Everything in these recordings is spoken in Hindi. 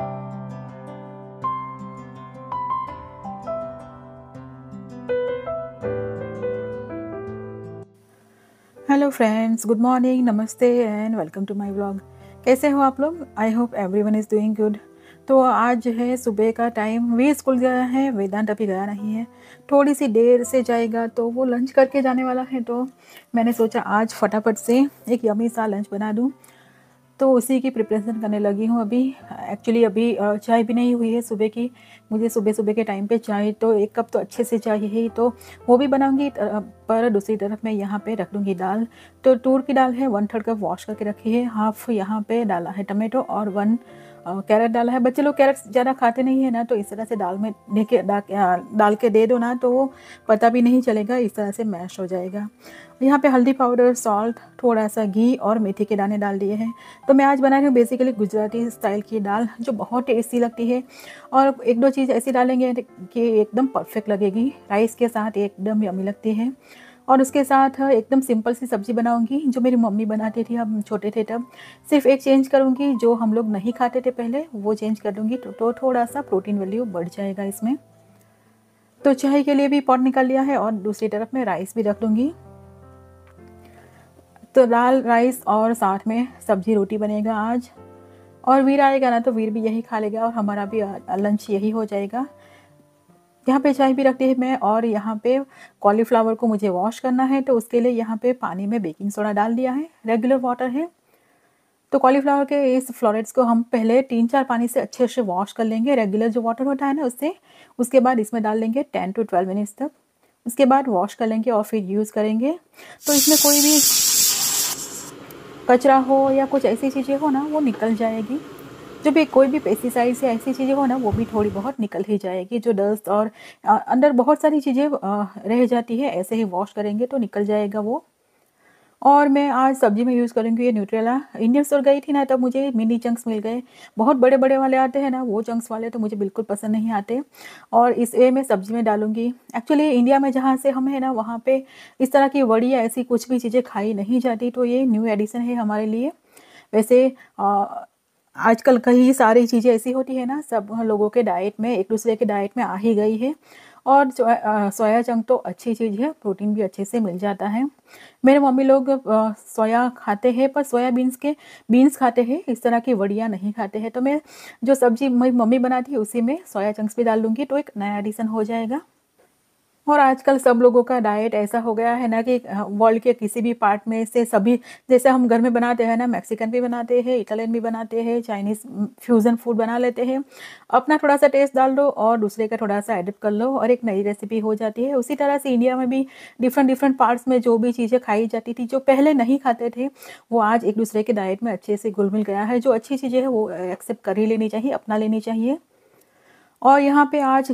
हेलो फ्रेंड्स गुड मॉर्निंग नमस्ते and welcome to my vlog कैसे हो आप लोग I hope everyone is doing good तो आज है सुबह का टाइम वे स्कूल गया है वेदांत अभी गया नहीं है थोड़ी सी देर से जाएगा तो वो लंच करके जाने वाला है तो मैंने सोचा आज फटाफट से एक यमी सा लंच बना दूँ तो उसी की प्रिपरेशन करने लगी हूँ अभी एक्चुअली अभी चाय भी नहीं हुई है सुबह की मुझे सुबह सुबह के टाइम पे चाय तो एक कप तो अच्छे से चाहिए ही तो वो भी बनाऊँगी पर दूसरी तरफ मैं यहाँ पे रख लूँगी दाल तो टूर की दाल है वन थर्ड कप वॉश करके रखी है हाफ यहाँ पे डाला है टमेटो और वन कैरेट डाला है बच्चे लोग कैरेट ज़्यादा खाते नहीं है ना तो इस तरह से दाल में दे के डाल के दे दो ना तो वो पता भी नहीं चलेगा इस तरह से मैश हो जाएगा यहाँ पे हल्दी पाउडर सॉल्ट थोड़ा सा घी और मेथी के दाने डाल दिए हैं तो मैं आज बना रही हूँ बेसिकली गुजराती स्टाइल की दाल जो बहुत टेस्टी लगती है और एक दो चीज़ ऐसी डालेंगे कि एकदम परफेक्ट लगेगी राइस के साथ एकदम यमी लगती है और उसके साथ एकदम सिंपल सी सब्ज़ी बनाऊंगी जो मेरी मम्मी बनाती थी हम छोटे थे तब सिर्फ एक चेंज करूंगी जो हम लोग नहीं खाते थे पहले वो चेंज कर दूंगी तो, तो थोड़ा सा प्रोटीन वैल्यू बढ़ जाएगा इसमें तो चाय के लिए भी पॉट निकाल लिया है और दूसरी तरफ मैं राइस भी रख लूँगी तो दाल राइस और साथ में सब्जी रोटी बनेगा आज और वीर आएगा ना तो वीर भी यही खा लेगा और हमारा भी लंच यही हो जाएगा यहाँ पे चाय भी रख दी है मैं और यहाँ पे कॉलीफ्लावर को मुझे वॉश करना है तो उसके लिए यहाँ पे पानी में बेकिंग सोडा डाल दिया है रेगुलर वाटर है तो कॉलीफ्लावर के इस फ्लोरेट्स को हम पहले तीन चार पानी से अच्छे से वॉश कर लेंगे रेगुलर जो वाटर होता है ना उससे उसके बाद इसमें डाल लेंगे टेन टू ट्वेल्व मिनट्स तक उसके बाद वॉश कर लेंगे और फिर यूज़ करेंगे तो इसमें कोई भी कचरा हो या कुछ ऐसी चीज़ें हो ना वो निकल जाएगी जो भी कोई भी पेस्टिसाइड्स या ऐसी चीज़ें हो ना वो भी थोड़ी बहुत निकल ही जाएगी जो डस्ट और अंदर बहुत सारी चीज़ें रह जाती है ऐसे ही वॉश करेंगे तो निकल जाएगा वो और मैं आज सब्जी में यूज़ करूँगी ये न्यूट्रेला इंडियन स्टोर गई थी ना तब मुझे मिनी चंक्स मिल गए बहुत बड़े बड़े वाले आते हैं ना वो चंक्स वाले तो मुझे बिल्कुल पसंद नहीं आते और ए मैं सब्जी में डालूंगी एक्चुअली इंडिया में जहाँ से हम है ना वहाँ पे इस तरह की वड़ी या ऐसी कुछ भी चीज़ें खाई नहीं जाती तो ये न्यू एडिशन है हमारे लिए वैसे आ, आजकल कई सारी चीज़ें ऐसी होती है ना सब लोगों के डाइट में एक दूसरे के डाइट में आ ही गई है और सोया चंक तो अच्छी चीज़ है प्रोटीन भी अच्छे से मिल जाता है मेरे मम्मी लोग सोया खाते हैं पर सोया बीन्स के बीन्स खाते हैं इस तरह की वड़िया नहीं खाते हैं तो मैं जो सब्ज़ी मेरी मम्मी बनाती है उसी में सोया चंक्स भी डाल दूँगी तो एक नया एडिशन हो जाएगा और आजकल सब लोगों का डाइट ऐसा हो गया है ना कि वर्ल्ड के किसी भी पार्ट में से सभी जैसे हम घर में बनाते हैं ना मैक्सिकन भी बनाते हैं इटालियन भी बनाते हैं चाइनीज़ फ्यूज़न फूड बना लेते हैं अपना थोड़ा सा टेस्ट डाल दो और दूसरे का थोड़ा सा एडिप्ट कर लो और एक नई रेसिपी हो जाती है उसी तरह से इंडिया में भी डिफरेंट डिफरेंट पार्ट्स में जो भी चीज़ें खाई जाती थी जो पहले नहीं खाते थे वो आज एक दूसरे के डाइट में अच्छे से घुल मिल गया है जो अच्छी चीज़ें हैं वो एक्सेप्ट कर ही लेनी चाहिए अपना लेनी चाहिए और यहाँ पे आज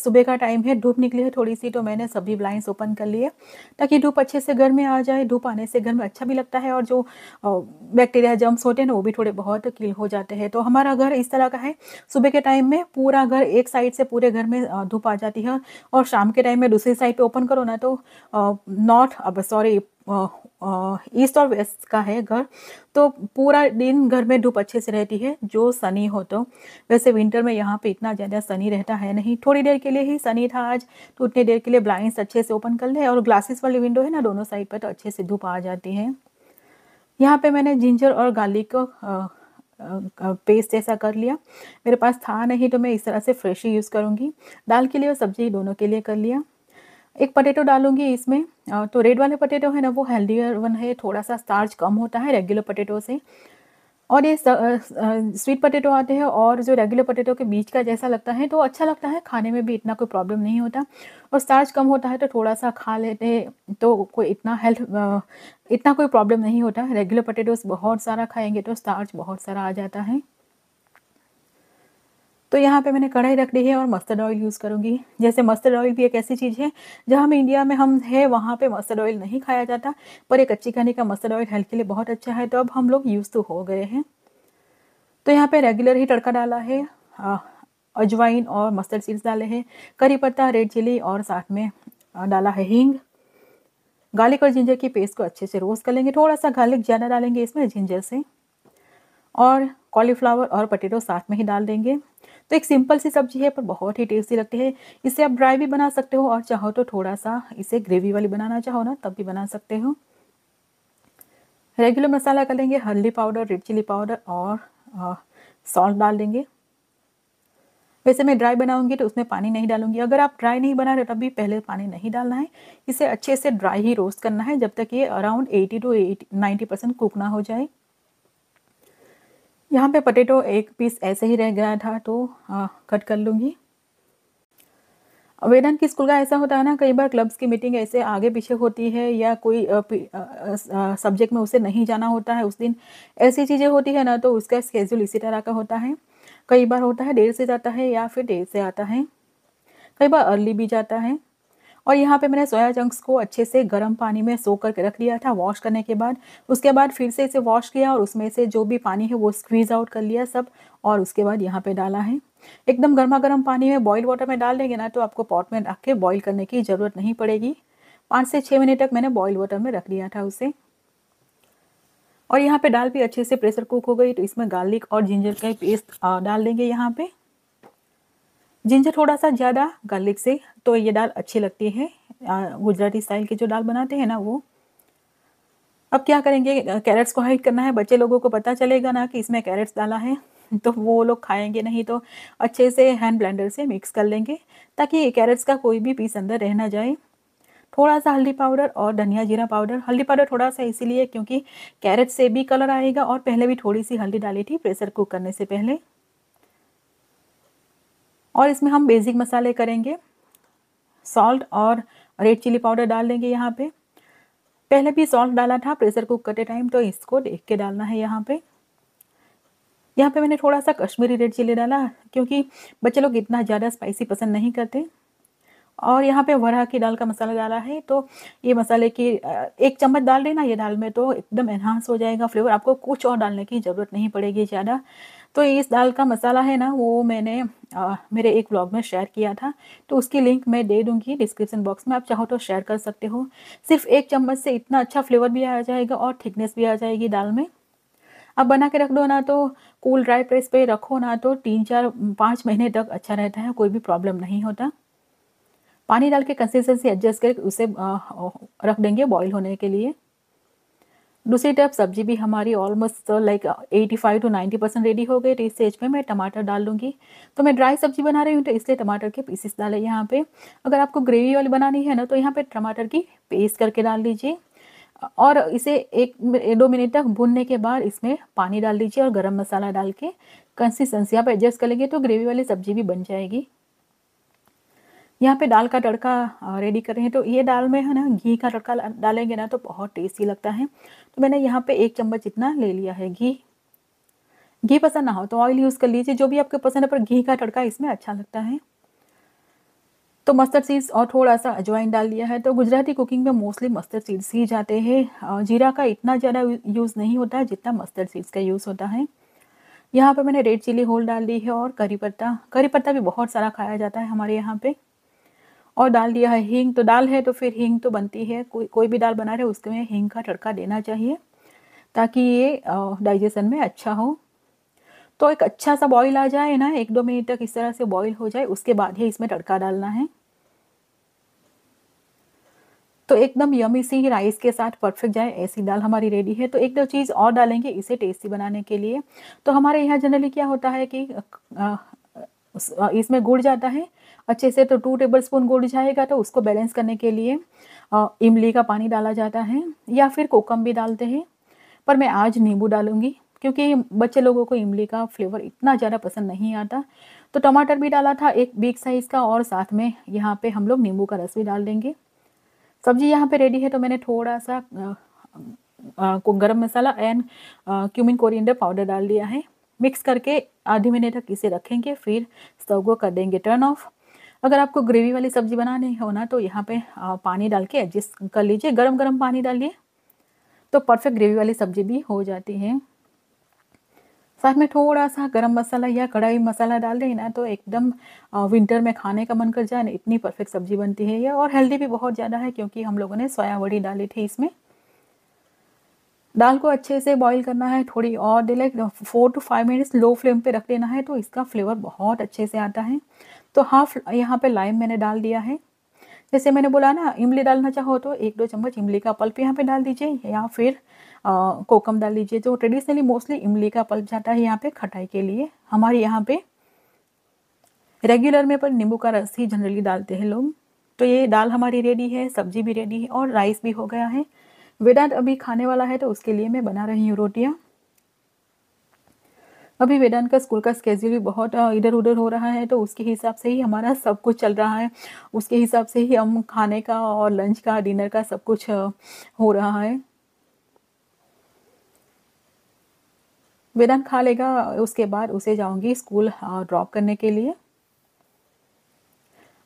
सुबह का टाइम है धूप निकली है थोड़ी सी तो मैंने सभी ब्लाइंड्स ओपन कर लिए ताकि धूप अच्छे से घर में आ जाए धूप आने से घर में अच्छा भी लगता है और जो बैक्टीरिया जम्स होते हैं ना वो भी थोड़े बहुत किल हो जाते हैं तो हमारा घर इस तरह का है सुबह के टाइम में पूरा घर एक साइड से पूरे घर में धूप आ जाती है और शाम के टाइम में दूसरी साइड पर ओपन करो ना तो नॉर्थ अब सॉरी ईस्ट और वेस्ट का है घर तो पूरा दिन घर में धूप अच्छे से रहती है जो सनी हो तो वैसे विंटर में यहाँ पे इतना ज़्यादा सनी रहता है नहीं थोड़ी देर के लिए ही सनी था आज तो उतनी देर के लिए ब्लाइंड्स अच्छे से ओपन कर ले और ग्लासेस वाली विंडो है ना दोनों साइड पर तो अच्छे से धूप आ जाती है यहाँ पर मैंने जिंजर और गार्लिक को पेस्ट जैसा कर लिया मेरे पास था नहीं तो मैं इस तरह से फ्रेश ही यूज़ करूँगी दाल के लिए और सब्जी दोनों के लिए कर लिया एक पटेटो डालूंगी इसमें तो रेड वाले पटेटो है ना वो हेल्दियर वन है थोड़ा सा स्टार्च कम होता है रेगुलर पटेटो से और ये स्वीट पटेटो आते हैं और जो रेगुलर पटेटो के बीच का जैसा लगता है तो अच्छा लगता है खाने में भी इतना कोई प्रॉब्लम नहीं होता और स्टार्च कम होता है तो थोड़ा सा खा लेते तो कोई इतना हेल्थ इतना कोई प्रॉब्लम नहीं होता रेगुलर पटेटोस बहुत सारा खाएंगे तो स्टार्च बहुत सारा आ जाता है तो यहाँ पे मैंने कढ़ाई रख ली है और मस्टर्ड ऑयल यूज़ करूँगी जैसे मस्टर्ड ऑयल भी एक ऐसी चीज़ है जहाँ हम इंडिया में हम है वहाँ पे मस्टर्ड ऑयल नहीं खाया जाता पर एक अच्छी खाने का मस्टर्ड ऑयल हेल्थ के लिए बहुत अच्छा है तो अब हम लोग यूज़ तो हो गए हैं तो यहाँ पे रेगुलर ही तड़का डाला है अजवाइन और मस्टर्ड सीड्स डाले हैं करी पत्ता रेड चिली और साथ में डाला है हींग गार्लिक और जिंजर की पेस्ट को अच्छे से रोस्ट कर लेंगे थोड़ा सा गार्लिक ज़्यादा डालेंगे इसमें जिंजर से और कॉलीफ्लावर और पटेटो साथ में ही डाल देंगे तो एक सिंपल सी सब्जी है पर बहुत ही टेस्टी लगती है इसे आप ड्राई भी बना सकते हो और चाहो तो थोड़ा सा इसे ग्रेवी वाली बनाना चाहो ना तब भी बना सकते हो रेगुलर मसाला कर लेंगे हल्दी पाउडर रेड चिली पाउडर और सॉल्ट डाल देंगे वैसे मैं ड्राई बनाऊंगी तो उसमें पानी नहीं डालूंगी अगर आप ड्राई नहीं बना रहे तब भी पहले पानी नहीं डालना है इसे अच्छे से ड्राई ही रोस्ट करना है जब तक ये अराउंड 80 टू 90 परसेंट कुक ना हो जाए यहाँ पे पटेटो एक पीस ऐसे ही रह गया था तो आ, कट कर लूँगी वेदन की स्कूल का ऐसा होता है ना कई बार क्लब्स की मीटिंग ऐसे आगे पीछे होती है या कोई सब्जेक्ट में उसे नहीं जाना होता है उस दिन ऐसी चीज़ें होती है ना तो उसका स्केड्यूल इसी तरह का होता है कई बार होता है देर से जाता है या फिर देर से आता है कई बार अर्ली भी जाता है और यहाँ पे मैंने सोया चंक्स को अच्छे से गर्म पानी में सो कर रख लिया था वॉश करने के बाद उसके बाद फिर से इसे वॉश किया और उसमें से जो भी पानी है वो स्क्वीज़ आउट कर लिया सब और उसके बाद यहाँ पे डाला है एकदम गर्मा गर्म पानी में बॉयल वाटर में डाल देंगे ना तो आपको पॉट में रख के बॉयल करने की ज़रूरत नहीं पड़ेगी पाँच से छः मिनट तक मैंने बॉयल वाटर में रख लिया था उसे और यहाँ पे दाल भी अच्छे से प्रेशर कुक हो गई तो इसमें गार्लिक और जिंजर का पेस्ट डाल देंगे यहाँ पे जिंजर थोड़ा सा ज़्यादा गार्लिक से तो ये दाल अच्छी लगती है गुजराती स्टाइल की जो दाल बनाते हैं ना वो अब क्या करेंगे कैरेट्स को हाइड करना है बच्चे लोगों को पता चलेगा ना कि इसमें कैरेट्स डाला है तो वो लोग खाएंगे नहीं तो अच्छे से हैंड ब्लेंडर से मिक्स कर लेंगे ताकि कैरेट्स का कोई भी पीस अंदर रह ना जाए थोड़ा सा हल्दी पाउडर और धनिया जीरा पाउडर हल्दी पाउडर थोड़ा सा इसीलिए क्योंकि कैरेट से भी कलर आएगा और पहले भी थोड़ी सी हल्दी डाली थी प्रेशर कुक करने से पहले और इसमें हम बेसिक मसाले करेंगे सॉल्ट और रेड चिली पाउडर डाल देंगे यहाँ पे पहले भी सॉल्ट डाला था प्रेशर कुक करते टाइम तो इसको देख के डालना है यहाँ पे यहाँ पे मैंने थोड़ा सा कश्मीरी रेड चिली डाला क्योंकि बच्चे लोग इतना ज़्यादा स्पाइसी पसंद नहीं करते और यहाँ पे वरा की दाल का मसाला डाला है तो ये मसाले की एक चम्मच डाल देना ये दाल में तो एकदम एनहांस हो जाएगा फ्लेवर आपको कुछ और डालने की ज़रूरत नहीं पड़ेगी ज़्यादा तो इस दाल का मसाला है ना वो मैंने आ, मेरे एक ब्लॉग में शेयर किया था तो उसकी लिंक मैं दे दूंगी डिस्क्रिप्शन बॉक्स में आप चाहो तो शेयर कर सकते हो सिर्फ एक चम्मच से इतना अच्छा फ्लेवर भी आ जाएगा और थिकनेस भी आ जाएगी दाल में अब बना के रख दो ना तो कूल ड्राई प्रेस पे रखो ना तो तीन चार पाँच महीने तक अच्छा रहता है कोई भी प्रॉब्लम नहीं होता पानी डाल के कंसिस्टेंसी एडजस्ट करके उसे रख देंगे बॉईल होने के लिए दूसरी टाइप सब्जी भी हमारी almost like eighty five to ninety percent ready हो गई तो इस स्टेज पे मैं टमाटर डाल दूँगी तो मैं ड्राई सब्जी बना रही हूँ तो इसलिए टमाटर के पीसेस डाले यहाँ पे अगर आपको ग्रेवी वाली बनानी है ना तो यहाँ पे टमाटर की पेस्ट करके डाल दीजिए और इसे एक दो मिनट तक भूनने के बाद इसमें पानी डाल दीजिए और गरम मसाला डाल के कंसिस्टेंसी आप एडजस्ट कर लेंगे तो ग्रेवी वाली सब्जी भी बन जाएगी यहाँ पे दाल का तड़का रेडी कर रहे हैं तो ये दाल में है ना घी का तड़का डालेंगे ना तो बहुत टेस्टी लगता है तो मैंने यहाँ पे एक चम्मच इतना ले लिया है घी घी पसंद ना हो तो ऑयल यूज़ कर लीजिए जो भी आपको पसंद है पर घी का तड़का इसमें अच्छा लगता है तो मस्टर्ड सीड्स और थोड़ा सा अजवाइन डाल दिया है तो गुजराती कुकिंग में मोस्टली मस्टर्ड सीड्स ही जाते हैं जीरा का इतना ज़्यादा यूज़ नहीं होता है जितना मस्टर्ड सीड्स का यूज़ होता है यहाँ पर मैंने रेड चिली होल डाल दी है और करी पत्ता करी पत्ता भी बहुत सारा खाया जाता है हमारे यहाँ पर और डाल दिया है हींग तो दाल है तो फिर हींग तो बनती है कोई कोई भी दाल बना रहे में हींग का तड़का देना चाहिए ताकि ये डाइजेशन में अच्छा हो तो एक अच्छा सा बॉईल आ जाए ना एक दो मिनट तक इस तरह से बॉईल हो जाए उसके बाद ही इसमें तड़का डालना है तो एकदम यमी सी राइस के साथ परफेक्ट जाए ऐसी दाल हमारी रेडी है तो एक दो चीज़ और डालेंगे इसे टेस्टी बनाने के लिए तो हमारे यहाँ जनरली क्या होता है कि इसमें गुड़ जाता है अच्छे से तो टू टेबल स्पून गुड़ जाएगा तो उसको बैलेंस करने के लिए इमली का पानी डाला जाता है या फिर कोकम भी डालते हैं पर मैं आज नींबू डालूँगी क्योंकि बच्चे लोगों को इमली का फ्लेवर इतना ज़्यादा पसंद नहीं आता तो टमाटर भी डाला था एक बिग साइज़ का और साथ में यहाँ पर हम लोग नींबू का रस भी डाल देंगे सब्जी यहाँ पर रेडी है तो मैंने थोड़ा सा गर्म मसाला एंड क्यूमिन कोरिएंडर पाउडर डाल दिया है मिक्स करके आधे महीने तक इसे रखेंगे फिर स्टोव को कर देंगे टर्न ऑफ अगर आपको ग्रेवी वाली सब्जी बनानी हो ना तो यहाँ पे पानी डाल के एडजस्ट कर लीजिए गरम गरम पानी डालिए तो परफेक्ट ग्रेवी वाली सब्जी भी हो जाती है साथ में थोड़ा सा गरम मसाला या कढ़ाई मसाला डाल दें ना तो एकदम विंटर में खाने का मन कर जाए इतनी परफेक्ट सब्जी बनती है यह और हेल्दी भी बहुत ज़्यादा है क्योंकि हम लोगों ने सोयावड़ी डाली थी इसमें दाल को अच्छे से बॉईल करना है थोड़ी और देर like four to five minutes low flame पे रख लेना है तो इसका फ्लेवर बहुत अच्छे से आता है तो हाफ यहाँ पे लाइम मैंने डाल दिया है जैसे मैंने बोला ना इमली डालना चाहो तो एक दो चम्मच इमली का पल्प यहाँ पे डाल दीजिए या फिर आ, कोकम डाल दीजिए जो ट्रेडिशनली मोस्टली इमली का पल्प जाता है यहाँ पे खटाई के लिए हमारे यहाँ पे रेगुलर में पर नींबू का रस ही जनरली डालते हैं लोग तो ये दाल हमारी रेडी है सब्जी भी रेडी है और राइस भी हो गया है वेदांत अभी खाने वाला है तो उसके लिए मैं बना रही हूँ रोटियाँ अभी वेदांत का स्कूल का स्केड्यूल भी बहुत इधर उधर हो रहा है तो उसके हिसाब से ही हमारा सब कुछ चल रहा है उसके हिसाब से ही हम खाने का और लंच का डिनर का सब कुछ हो रहा है वेदांत खा लेगा उसके बाद उसे जाऊंगी स्कूल ड्रॉप करने के लिए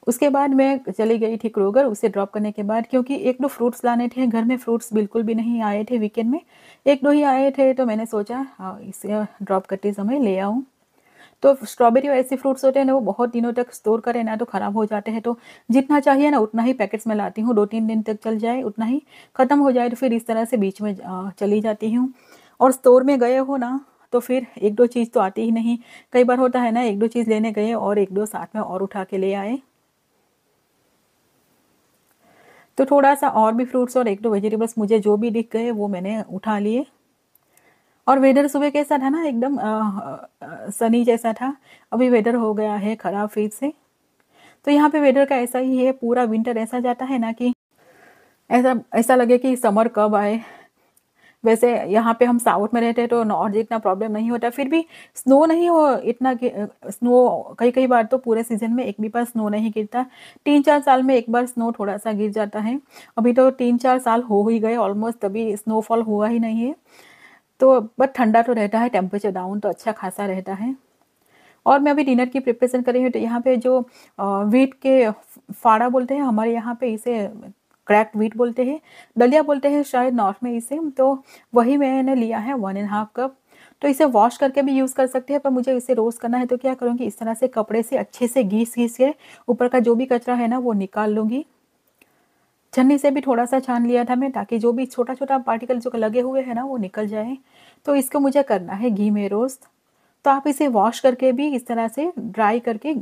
उसके बाद मैं चली गई थी क्रोगर उसे ड्रॉप करने के बाद क्योंकि एक दो फ्रूट्स लाने थे घर में फ्रूट्स बिल्कुल भी नहीं आए थे वीकेंड में एक दो ही आए थे तो मैंने सोचा हाँ इसे ड्रॉप करते समय ले आऊँ तो स्ट्रॉबेरी और ऐसे फ्रूट्स होते हैं ना वो बहुत दिनों तक स्टोर करें ना तो ख़राब हो जाते हैं तो जितना चाहिए ना उतना ही पैकेट्स में लाती हूँ दो तीन दिन तक चल जाए उतना ही ख़त्म हो जाए तो फिर इस तरह से बीच में चली जाती हूँ और स्टोर में गए हो ना तो फिर एक दो चीज़ तो आती ही नहीं कई बार होता है ना एक दो चीज़ लेने गए और एक दो साथ में और उठा के ले आए तो थोड़ा सा और भी फ्रूट्स और एक दो वेजिटेबल्स मुझे जो भी दिख गए वो मैंने उठा लिए और वेदर सुबह कैसा था ना एकदम सनी जैसा था अभी वेदर हो गया है ख़राब फिर से तो यहाँ पे वेदर का ऐसा ही है पूरा विंटर ऐसा जाता है ना कि ऐसा ऐसा लगे कि समर कब आए वैसे यहाँ पे हम साउथ में रहते हैं तो नॉर्थ इतना प्रॉब्लम नहीं होता फिर भी स्नो नहीं हो इतना स्नो कई कई बार तो पूरे सीजन में एक भी बार स्नो नहीं गिरता तीन चार साल में एक बार स्नो थोड़ा सा गिर जाता है अभी तो तीन चार साल हो ही गए ऑलमोस्ट अभी स्नोफॉल हुआ ही नहीं है तो बट ठंडा तो रहता है टेम्परेचर डाउन तो अच्छा खासा रहता है और मैं अभी डिनर की प्रिपरेशन कर रही हूँ तो यहाँ पे जो वीट के फाड़ा बोलते हैं हमारे यहाँ पे इसे क्रैक्ट व्हीट बोलते हैं दलिया बोलते हैं शायद नॉर्थ में इसे तो वही मैंने लिया है वन एंड हाफ कप तो इसे वॉश करके भी यूज़ कर सकते हैं पर मुझे इसे रोज़ करना है तो क्या करूँगी इस तरह से कपड़े से अच्छे से घीस घीस के ऊपर का जो भी कचरा है ना वो निकाल लूँगी छन्नी से भी थोड़ा सा छान लिया था मैं ताकि जो भी छोटा छोटा पार्टिकल जो लगे हुए हैं ना वो निकल जाए तो इसको मुझे करना है घी में रोस्ट तो आप इसे वॉश करके भी इस तरह से ड्राई करके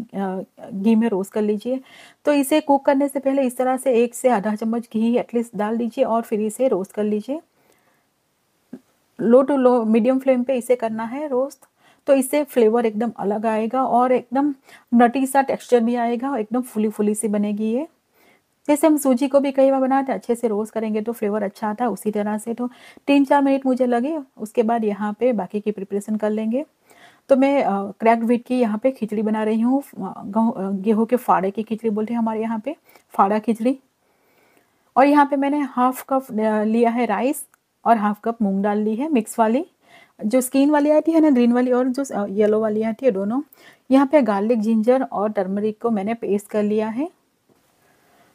घी में रोस्ट कर लीजिए तो इसे कुक करने से पहले इस तरह से एक से आधा चम्मच घी एटलीस्ट डाल दीजिए और फिर इसे रोस्ट कर लीजिए low to low medium flame पे इसे करना है रोस्ट तो इससे फ्लेवर एकदम अलग आएगा और एकदम नटी सा टेक्सचर भी आएगा और एकदम फुली फुली सी बनेगी ये जैसे हम सूजी को भी कई बार बनाते अच्छे से रोस्ट करेंगे तो फ्लेवर अच्छा आता है उसी तरह से तो तीन चार मिनट मुझे लगे उसके बाद यहाँ पे बाकी की प्रिपरेशन कर लेंगे तो मैं क्रैक व्हीट की यहाँ पे खिचड़ी बना रही हूँ गेहूँ के फाड़े की खिचड़ी बोलते हैं हमारे यहाँ पे फाड़ा खिचड़ी और यहाँ पे मैंने हाफ कप लिया है राइस और हाफ कप मूंग डाल ली है मिक्स वाली जो स्किन वाली आती है ना ग्रीन वाली और जो येलो वाली आती है दोनों यहाँ पे गार्लिक जिंजर और टर्मरिक को मैंने पेस्ट कर लिया है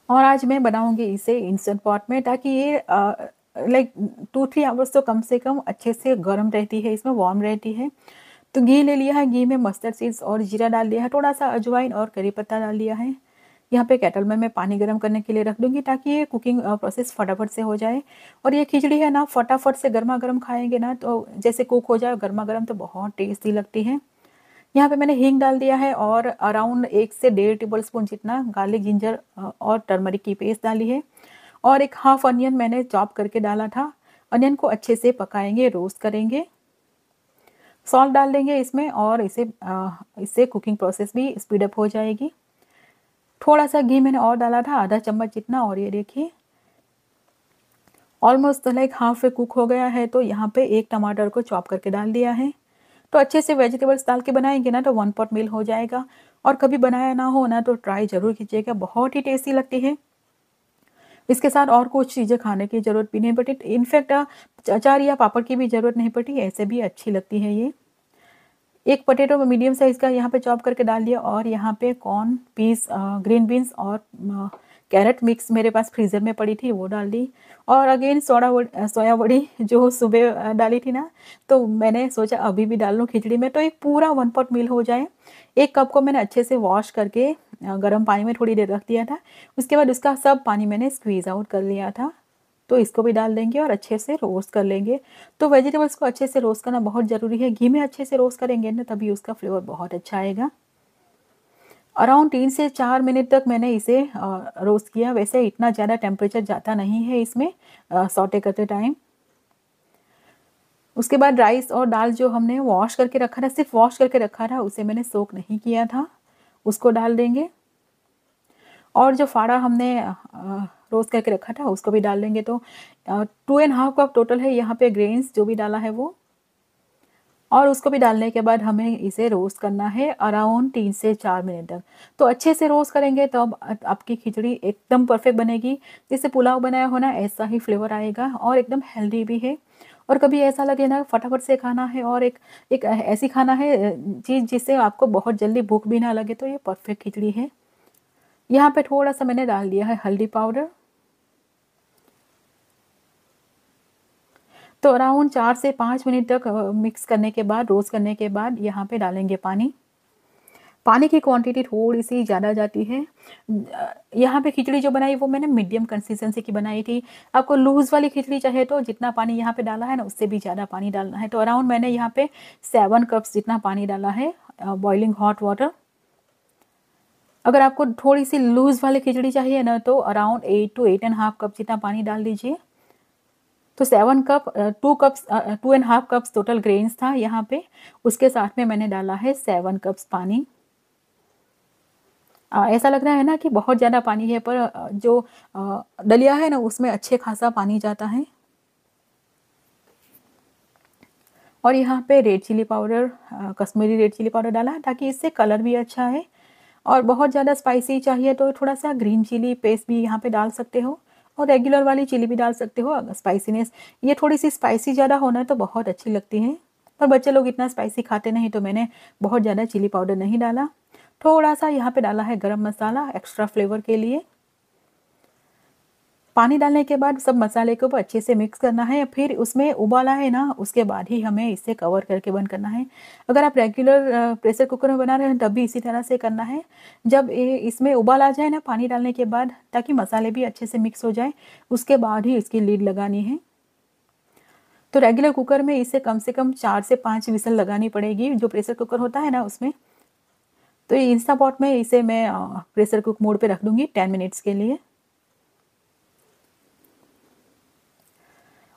और आज मैं बनाऊंगी इसे इंस्टेंट पॉट में ताकि ये लाइक टू थ्री आवर्स तो कम से कम अच्छे से गर्म रहती है इसमें वार्म रहती है तो घी ले लिया है घी में मस्टर्ड सीड्स और जीरा डाल लिया है थोड़ा सा अजवाइन और करी पत्ता डाल लिया है यहाँ पे कैटल में मैं पानी गर्म करने के लिए रख दूंगी ताकि ये कुकिंग प्रोसेस फटाफट से हो जाए और ये खिचड़ी है ना फटाफट से गर्मा गर्म खाएंगे ना तो जैसे कुक हो जाए गर्मा गर्म तो बहुत टेस्टी लगती है यहाँ पे मैंने हींग डाल दिया है और अराउंड एक से डेढ़ टेबल स्पून जितना गार्लिक जिंजर और टर्मरिक की पेस्ट डाली है और एक हाफ अनियन मैंने चॉप करके डाला था अनियन को अच्छे से पकाएंगे रोस्ट करेंगे सॉल्ट डाल देंगे इसमें और इसे इससे कुकिंग प्रोसेस भी स्पीड अप हो जाएगी थोड़ा सा घी मैंने और डाला था आधा चम्मच जितना और ये देखिए almost like halfway cook हो गया है तो यहाँ पे एक टमाटर को चॉप करके डाल दिया है तो अच्छे से वेजिटेबल्स डाल के बनाएंगे ना तो वन पॉट मील हो जाएगा और कभी बनाया ना हो ना तो ट्राई ज़रूर कीजिएगा बहुत ही टेस्टी लगती है इसके साथ और कुछ चीज़ें खाने की ज़रूरत भी नहीं बट इट इनफैक्ट अचार या पापड़ की भी ज़रूरत नहीं पड़ती ऐसे भी अच्छी लगती है ये एक पटेटो में मीडियम साइज़ का यहाँ पे चॉप करके डाल दिया और यहाँ पे कॉर्न पीस ग्रीन बीन्स और कैरेट मिक्स मेरे पास फ्रीज़र में पड़ी थी वो डाल दी और अगेन सोडा सोया वड़ी जो सुबह डाली थी ना तो मैंने सोचा अभी भी डाल लूँ खिचड़ी में तो एक पूरा वन पॉट मील हो जाए एक कप को मैंने अच्छे से वॉश करके गर्म पानी में थोड़ी देर रख दिया था उसके बाद उसका सब पानी मैंने स्क्वीज़ आउट कर लिया था तो इसको भी डाल देंगे और अच्छे से रोस्ट कर लेंगे तो वेजिटेबल्स को अच्छे से रोस्ट करना बहुत ज़रूरी है घी में अच्छे से रोस्ट करेंगे ना तभी उसका फ्लेवर बहुत अच्छा आएगा अराउंड तीन से चार मिनट तक मैंने इसे रोस्ट किया वैसे इतना ज़्यादा टेम्परेचर जाता नहीं है इसमें सौटे करते टाइम उसके बाद राइस और दाल जो हमने वॉश करके रखा था सिर्फ वॉश करके रखा था उसे मैंने सोक नहीं किया था उसको डाल देंगे और जो फाड़ा हमने रोस्ट करके रखा था उसको भी डाल देंगे तो two and half cup total है यहाँ पे ग्रेन्स जो भी डाला है वो और उसको भी डालने के बाद हमें इसे रोस्ट करना है अराउंड तीन से चार मिनट तक तो अच्छे से रोस्ट करेंगे तो अब आपकी खिचड़ी एकदम परफेक्ट बनेगी जैसे पुलाव बनाया होना ऐसा ही फ्लेवर आएगा और एकदम हेल्दी भी है और कभी ऐसा लगे ना फटाफट से खाना है और एक एक ऐसी खाना है चीज़ जिससे आपको बहुत जल्दी भूख भी ना लगे तो ये परफेक्ट खिचड़ी है यहाँ पर थोड़ा सा मैंने डाल दिया है हल्दी पाउडर तो अराउंड चार से पाँच मिनट तक मिक्स करने के बाद रोस्ट करने के बाद यहाँ पे डालेंगे पानी पानी की क्वांटिटी थोड़ी सी ज़्यादा जाती है यहाँ पे खिचड़ी जो बनाई वो मैंने मीडियम कंसिस्टेंसी की बनाई थी आपको लूज़ वाली खिचड़ी चाहिए तो जितना पानी यहाँ पे डाला है ना उससे भी ज़्यादा पानी डालना है तो अराउंड मैंने यहाँ पे सेवन कप्स जितना पानी डाला है बॉइलिंग हॉट वाटर अगर आपको थोड़ी सी लूज़ वाली खिचड़ी चाहिए ना तो around eight to eight and half cup जितना पानी डाल दीजिए तो seven cup two cups two and half cups total grains था यहाँ पे उसके साथ में मैंने डाला है सेवन कप्स पानी आ, ऐसा लग रहा है ना कि बहुत ज़्यादा पानी है पर uh, जो आ, uh, दलिया है ना उसमें अच्छे खासा पानी जाता है और यहाँ पे red chilli powder Kashmiri red chilli powder डाला है ताकि इससे कलर भी अच्छा है और बहुत ज़्यादा स्पाइसी चाहिए तो थोड़ा सा ग्रीन चिली पेस्ट भी यहाँ पे डाल सकते हो और रेगुलर वाली चिली भी डाल सकते हो अगर स्पाइसीनेस ये थोड़ी सी स्पाइसी ज़्यादा होना तो बहुत अच्छी लगती है पर बच्चे लोग इतना स्पाइसी खाते नहीं तो मैंने बहुत ज़्यादा चिली पाउडर नहीं डाला थोड़ा सा यहाँ पे डाला है गरम मसाला एक्स्ट्रा फ्लेवर के लिए पानी डालने के बाद सब मसाले को अच्छे से मिक्स करना है फिर उसमें उबाला है ना उसके बाद ही हमें इसे कवर करके बंद करना है अगर आप रेगुलर प्रेशर कुकर में बना रहे हैं तब भी इसी तरह से करना है जब इसमें उबाल आ जाए ना पानी डालने के बाद ताकि मसाले भी अच्छे से मिक्स हो जाए उसके बाद ही इसकी लीड लगानी है तो रेगुलर कुकर में इसे कम से कम चार से पाँच विसल लगानी पड़ेगी जो प्रेशर कुकर होता है ना उसमें तो इंस्टा पॉट में इसे मैं प्रेशर कुक मोड पर रख दूँगी टेन मिनट्स के लिए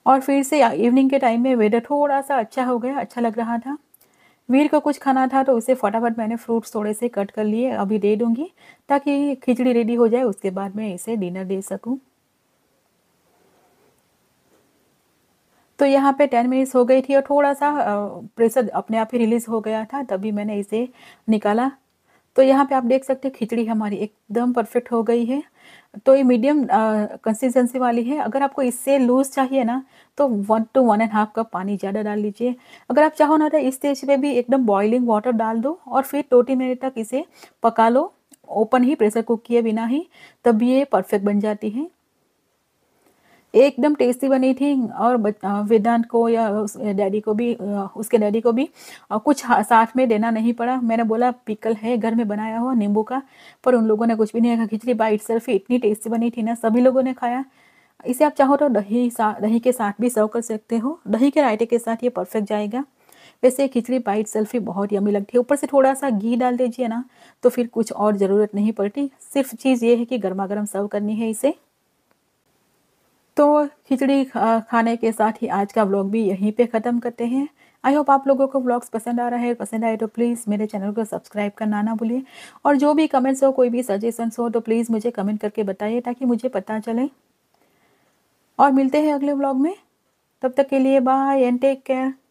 और फिर से इवनिंग के टाइम में वेदर थोड़ा सा अच्छा हो गया अच्छा लग रहा था वीर को कुछ खाना था तो उसे फटाफट मैंने फ्रूट्स थोड़े से कट कर लिए अभी दे दूँगी ताकि खिचड़ी रेडी हो जाए उसके बाद मैं इसे डिनर दे सकूँ तो यहाँ पे टेन मिनट्स हो गई थी और थोड़ा सा प्रेशर अपने आप ही रिलीज़ हो गया था तभी मैंने इसे निकाला तो यहाँ पे आप देख सकते हैं खिचड़ी हमारी एकदम परफेक्ट हो गई है तो ये मीडियम कंसिस्टेंसी वाली है अगर आपको इससे लूज चाहिए ना तो one to one and half cup पानी ज़्यादा डाल लीजिए अगर आप चाहो ना तो इस स्टेज पे भी एकदम बॉइलिंग वाटर डाल दो और फिर दो तीन मिनट तक इसे पका लो ओपन ही प्रेशर कुक किए बिना ही तब ये परफेक्ट बन जाती है एकदम टेस्टी बनी थी और वेदांत को या डैडी को भी उसके डैडी को भी कुछ साथ में देना नहीं पड़ा मैंने बोला पिकल है घर में बनाया हुआ नींबू का पर उन लोगों ने कुछ भी नहीं खा खिचड़ी बाइट सेल्फ इतनी टेस्टी बनी थी ना सभी लोगों ने खाया इसे आप चाहो तो दही दही के साथ भी सर्व कर सकते हो दही के रायते के साथ ये परफेक्ट जाएगा वैसे खिचड़ी बाइट सेल्फी बहुत यमी लगती है ऊपर से थोड़ा सा घी डाल दीजिए ना तो फिर कुछ और ज़रूरत नहीं पड़ती सिर्फ चीज़ ये है कि गर्मा गर्म सर्व करनी है इसे तो खिचड़ी खाने के साथ ही आज का व्लॉग भी यहीं पे ख़त्म करते हैं आई होप आप लोगों को व्लॉग्स पसंद आ रहा है पसंद आए तो प्लीज़ मेरे चैनल को सब्सक्राइब करना ना भूलिए और जो भी कमेंट्स हो कोई भी सजेशंस हो तो प्लीज़ मुझे कमेंट करके बताइए ताकि मुझे पता चले और मिलते हैं अगले व्लॉग में तब तक के लिए बाय एंड टेक केयर